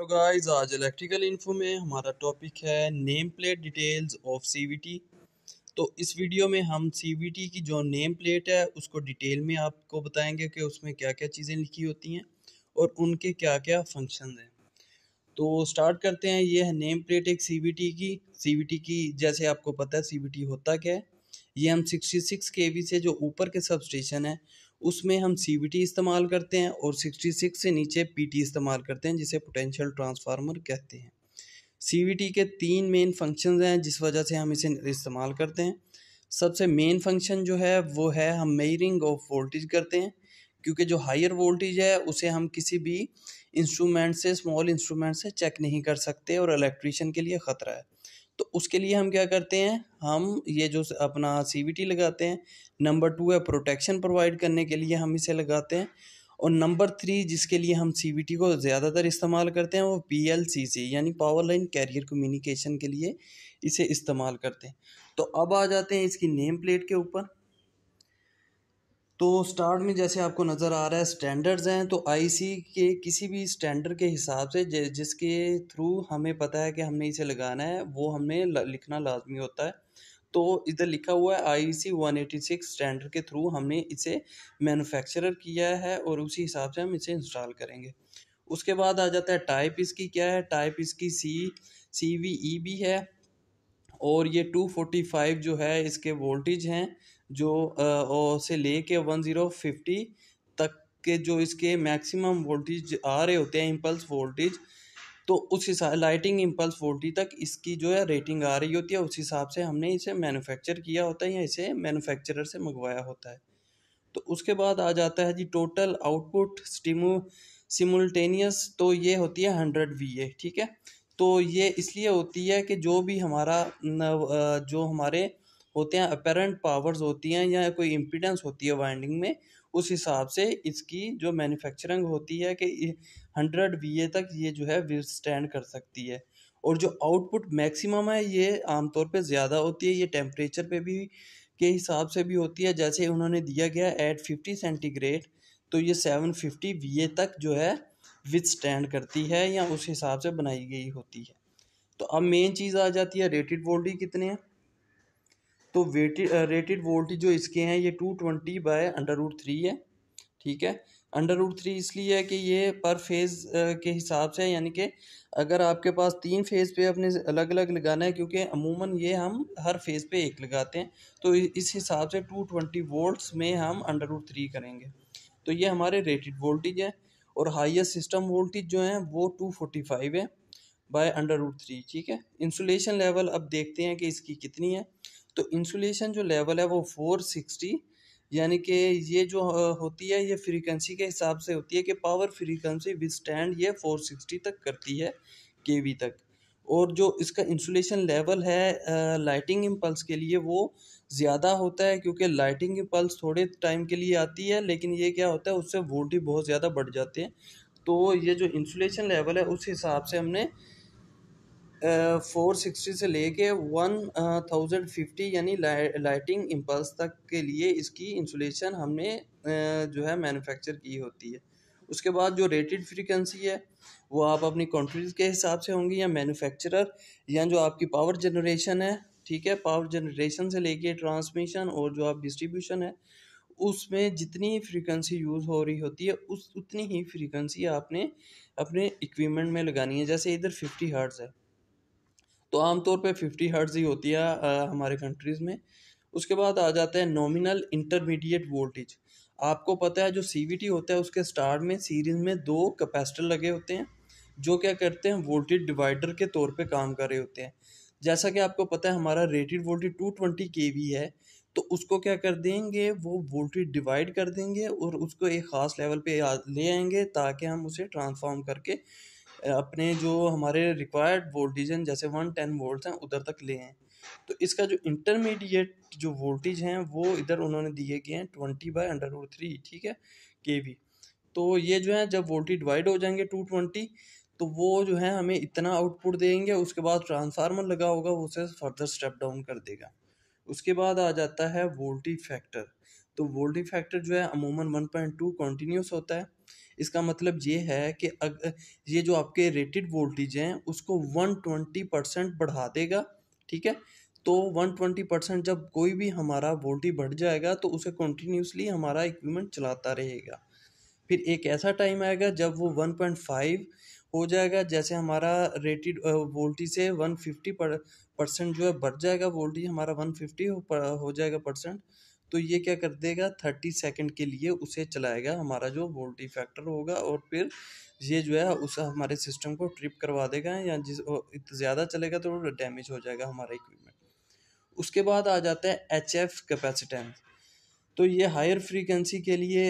hello guys आज electrical info में हमारा टॉपिक है name plate details of CVT तो इस वीडियो में हम सीवीटी की जो नेम प्लेट है उसको डिटेल में आपको बताएंगे कि उसमें क्या क्या चीज़ें लिखी होती हैं और उनके क्या क्या फंक्शन हैं तो स्टार्ट करते हैं ये है नेम प्लेट एक सी की सी की जैसे आपको पता है सी होता क्या है ये हम सिक्सटी सिक्स से जो ऊपर के सबस्टेशन है उसमें हम सी इस्तेमाल करते हैं और 66 से नीचे पी इस्तेमाल करते हैं जिसे पोटेंशियल ट्रांसफार्मर कहते हैं सी के तीन मेन फंक्शन हैं जिस वजह से हम इसे इस्तेमाल करते हैं सबसे मेन फंक्शन जो है वो है हम मेयरिंग ऑफ वोल्टेज करते हैं क्योंकि जो हायर वोल्टेज है उसे हम किसी भी इंस्ट्रूमेंट से स्मॉल इंस्ट्रूमेंट से चेक नहीं कर सकते और इलेक्ट्रिशियन के लिए ख़तरा है तो उसके लिए हम क्या करते हैं हम ये जो अपना सी लगाते हैं नंबर टू है प्रोटेक्शन प्रोवाइड करने के लिए हम इसे लगाते हैं और नंबर थ्री जिसके लिए हम सी को ज़्यादातर इस्तेमाल करते हैं वो पी एल सी सी यानी पावर लाइन कैरियर कम्युनिकेशन के लिए इसे इस्तेमाल करते हैं तो अब आ जाते हैं इसकी नेम प्लेट के ऊपर तो स्टार्ट में जैसे आपको नज़र आ रहा है स्टैंडर्ड्स हैं तो आईसी के किसी भी स्टैंडर्ड के हिसाब से जिसके थ्रू हमें पता है कि हमने इसे लगाना है वो हमें लिखना लाजमी होता है तो इधर लिखा हुआ है I C one eighty six standard के थ्रू हमने इसे मैनुफेक्चरर किया है और उसी हिसाब से हम इसे इंस्टॉल करेंगे उसके बाद आ जाता है टाइप इसकी क्या है टाइप इसकी सी सी वी ई भी है और ये टू फोर्टी फाइव जो है इसके वोल्टेज हैं जो से लेके फिफ्टी तक के जो इसके मैक्सिमम वोल्टेज आ रहे होते हैं इम्पल्स वोल्टेज तो उस हिसाब लाइटिंग इम्पल्स वोल्टेज तक इसकी जो है रेटिंग आ रही होती है उस हिसाब से हमने इसे मैनुफेक्चर किया होता है या इसे मैनुफेक्चरर से मंगवाया होता है तो उसके बाद आ जाता है जी टोटल आउटपुट स्टिमो सिमुलटेनियस तो ये होती है हंड्रेड वी ए ठीक है तो ये इसलिए होती है कि जो भी हमारा जो हमारे होते हैं अपेरेंट पावर्स होती हैं या कोई इम्पिडेंस होती है वाइंडिंग में उस हिसाब से इसकी जो मैन्युफैक्चरिंग होती है कि हंड्रेड वी तक ये जो है विस्टैंड कर सकती है और जो आउटपुट मैक्सिमम है ये आमतौर पे ज़्यादा होती है ये टेम्परेचर पे भी के हिसाब से भी होती है जैसे उन्होंने दिया गया एट फिफ्टी सेंटीग्रेड तो ये सेवन फिफ्टी वी तक जो है विथ स्टैंड करती है या उस हिसाब से बनाई गई होती है तो अब मेन चीज़ आ जाती है रेटेड वोल्टी कितने हैं तो वेटेड रेटेड वोल्टेज जो इसके हैं ये two twenty by under root three है ठीक है अंडर रूट थ्री इसलिए है कि ये पर फेज़ के हिसाब से यानी कि अगर आपके पास तीन फेज़ पे अपने अलग अलग लगाना है क्योंकि अमूमन ये हम हर फेज़ पे एक लगाते हैं तो इस हिसाब से टू ट्वेंटी वोल्ट्स में हम अंडर रूट थ्री करेंगे तो ये हमारे रेटेड वोल्टेज है और हाइस्ट सिस्टम वोल्टेज जो है वो टू फोर्टी फाइव है बाय अंडर रूट थ्री ठीक है इंसुलेशन लेवल अब देखते हैं कि इसकी कितनी है तो इंसुलेशन जो लेवल है वो फोर सिक्सटी यानी कि ये जो होती है ये फ्रीक्वेंसी के हिसाब से होती है कि पावर फ्रीक्वेंसी विद स्टैंड ये फोर सिक्सटी तक करती है के वी तक और जो इसका इंसुलेशन लेवल है आ, लाइटिंग इम्पल्स के लिए वो ज़्यादा होता है क्योंकि लाइटिंग इम्पल्स थोड़े टाइम के लिए आती है लेकिन ये क्या होता है उससे वोल्टेज बहुत ज़्यादा बढ़ जाते हैं तो ये जो इंसुलेशन लेवल है उस हिसाब से हमने फोर सिक्सटी से लेके वन थाउजेंड फिफ्टी यानी लाइटिंग इम्पल्स तक के लिए इसकी इंसुलेशन हमने जो है मैन्युफैक्चर की होती है उसके बाद जो रेटेड फ्रीक्वेंसी है वो आप अपनी कंट्रीज के हिसाब से होंगी या मैन्युफैक्चरर या जो आपकी पावर जनरेशन है ठीक है पावर जनरेशन से लेके ट्रांसमिशन और जो आप डिस्ट्रीब्यूशन है उसमें जितनी फ्रीक्वेंसी यूज़ हो रही होती है उस उतनी ही फ्रीक्वेंसी आपने अपने इक्विपमेंट में लगानी है जैसे इधर फिफ्टी हर्ट्ज़ है तो आमतौर पे फिफ्टी हर्ट्ज़ ही होती है आ, हमारे कंट्रीज़ में उसके बाद आ जाते हैं नॉमिनल इंटरमीडिएट वोल्टेज आपको पता है जो सी होता है उसके स्टार्ट में सीरीज़ में दो कैपेसिटर लगे होते हैं जो क्या करते हैं वोल्टेज डिवाइडर के तौर पे काम कर रहे होते हैं जैसा कि आपको पता है हमारा rated voltage two twenty K V है तो उसको क्या कर देंगे वो वोल्टेज डिवाइड कर देंगे और उसको एक ख़ास लेवल पे ले आएंगे ताकि हम उसे ट्रांसफॉर्म करके अपने जो हमारे रिक्वायर्ड वोल्टेज हैं जैसे वन टेन वोल्ट हैं उधर तक ले आएँ तो इसका जो इंटरमीडिएट जो वोल्टेज हैं वो इधर उन्होंने दिए गए हैं twenty by under root three ठीक है के वी तो ये जो है जब वोल्टेज डिवाइड हो जाएंगे टू ट्वेंटी तो वो जो है हमें इतना आउटपुट देंगे उसके बाद ट्रांसफार्मर लगा होगा वो उसे फर्दर स्टेप डाउन कर देगा उसके बाद आ जाता है वोल्टी फैक्टर तो वोल्टी फैक्टर जो है अमूमन वन पॉइंट टू कंटिन्यूस होता है इसका मतलब ये है कि ये जो आपके रेटेड वोल्टेज हैं उसको वन ट्वेंटी परसेंट बढ़ा देगा ठीक है तो वन ट्वेंटी परसेंट जब कोई भी हमारा वोल्टेज बढ़ जाएगा तो उसे कंटिन्यूसली हमारा इक्विपमेंट चलाता रहेगा फिर एक ऐसा टाइम आएगा जब वो वन पॉइंट फाइव हो जाएगा जैसे हमारा रेटेड वोल्टेज से वन फिफ्टी परसेंट जो है बढ़ जाएगा वोल्टेज हमारा वन फिफ्टी हो जाएगा परसेंट तो ये क्या कर देगा थर्टी सेकेंड के लिए उसे चलाएगा हमारा जो वोल्टी फैक्टर होगा और फिर ये जो है उस हमारे सिस्टम को ट्रिप करवा देगा या जिस ज़्यादा चलेगा तो डैमेज हो जाएगा हमारा इक्विपमेंट उसके बाद आ जाता है एच एफ कैपेसिटेंस तो ये हायर फ्रीक्वेंसी के लिए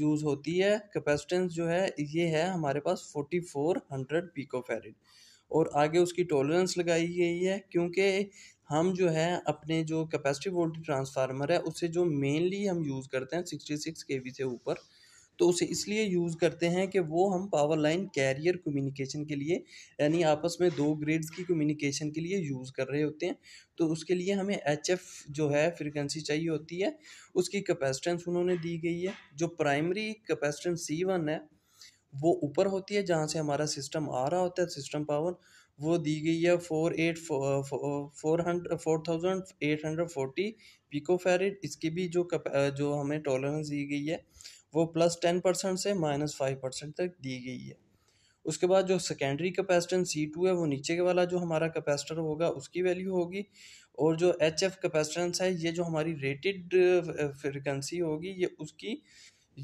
यूज़ होती है कैपेसिटेंस जो है ये है हमारे पास forty four hundred pico farad और आगे उसकी टॉलरेंस लगाई गई है क्योंकि हम जो है अपने जो कैपेसिटी वोल्ट ट्रांसफार्मर है उसे जो मेनली हम यूज़ करते हैं सिक्सटी सिक्स के वी से ऊपर तो उसे इसलिए यूज़ करते हैं कि वो हम पावर लाइन कैरियर कम्युनिकेशन के लिए यानी आपस में दो ग्रेड्स की कम्युनिकेशन के लिए यूज़ कर रहे होते हैं तो उसके लिए हमें एच जो है फ्रिक्वेंसी चाहिए होती है उसकी कैपेसिटेंस उन्होंने दी गई है जो प्राइमरी कैपेसिटेंस सी वन है वो ऊपर होती है जहाँ से हमारा सिस्टम आ रहा होता है सिस्टम पावर वो दी गई है four eight four hundred four thousand eight hundred forty pico इसकी भी जो कप जो हमें टॉलरेंस दी गई है वो प्लस टेन परसेंट से माइनस फाइव परसेंट तक दी गई है उसके बाद जो सेकेंडरी कैपेसिटेंस सी टू है वो नीचे के वाला जो हमारा कैपेसिटर होगा उसकी वैल्यू होगी और जो एच एफ कैपेसिटेंस है ये जो हमारी रेटेड फ्रिक्वेंसी होगी ये उसकी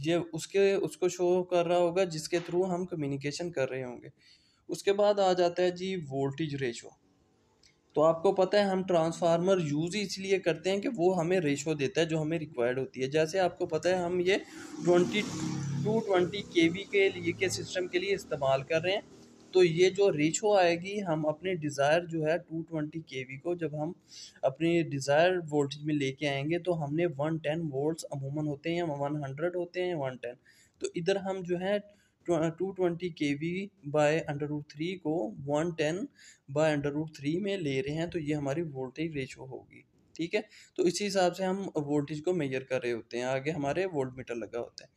ये उसके उसको शो कर रहा होगा जिसके थ्रू हम कम्युनिकेशन कर रहे होंगे उसके बाद आ जाता है जी वोल्टेज रेशो तो आपको पता है हम ट्रांसफार्मर यूज़ इसलिए करते हैं कि वो हमें रेशो देता है जो हमें रिक्वायर्ड होती है जैसे आपको पता है हम ये twenty two twenty K V के लिए के सिस्टम के लिए इस्तेमाल कर रहे हैं तो ये जो रेशो आएगी हम अपने डिज़ायर जो है टू ट्वेंटी के वी को जब हम अपने डिज़ायर वोल्टेज में लेके आएंगे तो हमने वन टेन वोल्ट्स अमूमन होते हैं वन हंड्रेड होते हैं वन टेन तो इधर हम जो है two twenty K V by under root three को one ten by under root three में ले रहे हैं तो ये हमारी वोल्टेज रेशो होगी ठीक है तो इसी हिसाब से हम वोल्टेज को मेजर कर रहे होते हैं आगे हमारे वोल्ट मीटर लगा होता है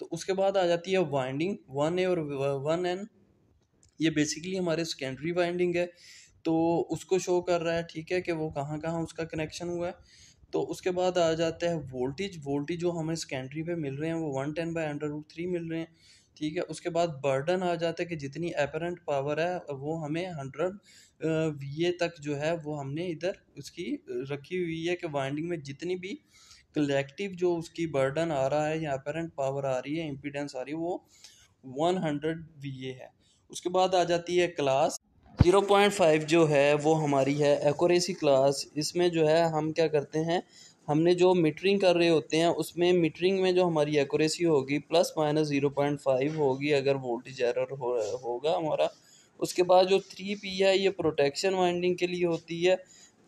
तो उसके बाद आ जाती है वाइंडिंग वन ए और वन एन ये बेसिकली हमारे सेकेंडरी वाइंडिंग है तो उसको शो कर रहा है ठीक है कि वो कहाँ कहाँ उसका कनेक्शन हुआ है तो उसके बाद आ जाता है वोल्टेज वोल्टेज जो हमें सेकेंडरी पे मिल रहे हैं वो one ten by under root three मिल रहे हैं ठीक है उसके बाद बर्डन आ जाता है कि जितनी अपेरेंट पावर है वो हमें हंड्रेड वी तक जो है वो हमने इधर उसकी रखी हुई है कि वाइंडिंग में जितनी भी कलेक्टिव जो उसकी बर्डन आ रहा है या अपेरेंट पावर आ रही है इम्पीडेंस आ रही है वो हंड्रेड वी है उसके बाद आ जाती है क्लास 0.5 जो है वो हमारी है एक्यूरेसी क्लास इसमें जो है हम क्या करते हैं हमने जो मीटरिंग कर रहे होते हैं उसमें मीटरिंग में जो हमारी एक्यूरेसी होगी plus minus zero point five होगी अगर वोल्टेज एरर हो होगा हमारा उसके बाद जो थ्री पी है ये प्रोटेक्शन वाइंडिंग के लिए होती है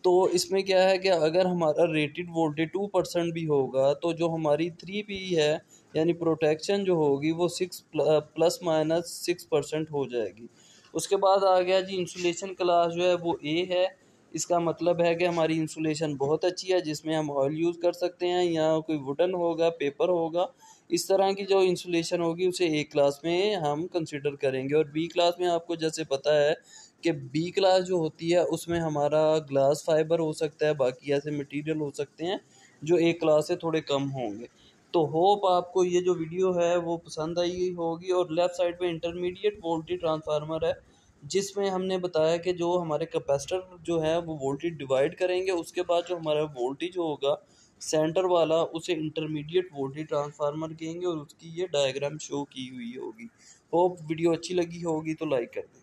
तो इसमें क्या है कि अगर हमारा रेटेड वोल्टेज टू परसेंट भी होगा तो जो हमारी थ्री पी है यानी प्रोटेक्शन जो होगी वो six plus minus six percent हो जाएगी उसके बाद आ गया जी इंसुलेशन क्लास जो है वो ए है इसका मतलब है कि हमारी इंसुलेशन बहुत अच्छी है जिसमें हम ऑयल यूज़ कर सकते हैं या कोई वुडन होगा पेपर होगा इस तरह की जो इंसुलेशन होगी उसे ए क्लास में हम कंसिडर करेंगे और बी क्लास में आपको जैसे पता है कि बी क्लास जो होती है उसमें हमारा ग्लास फाइबर हो सकता है बाकी ऐसे मटीरियल हो सकते हैं जो ए क्लास से थोड़े कम होंगे तो होप आपको ये जो वीडियो है वो पसंद आई होगी और लेफ़्ट साइड पे इंटरमीडिएट वोल्टेज ट्रांसफार्मर है जिसमें हमने बताया कि जो हमारे कैपेसिटर जो है वो वोल्टेज डिवाइड करेंगे उसके बाद जो हमारा वोल्टेज होगा सेंटर वाला उसे इंटरमीडिएट वोल्टेज ट्रांसफार्मर कहेंगे और उसकी ये डायग्राम शो की हुई होगी होप वीडियो अच्छी लगी होगी तो लाइक कर दें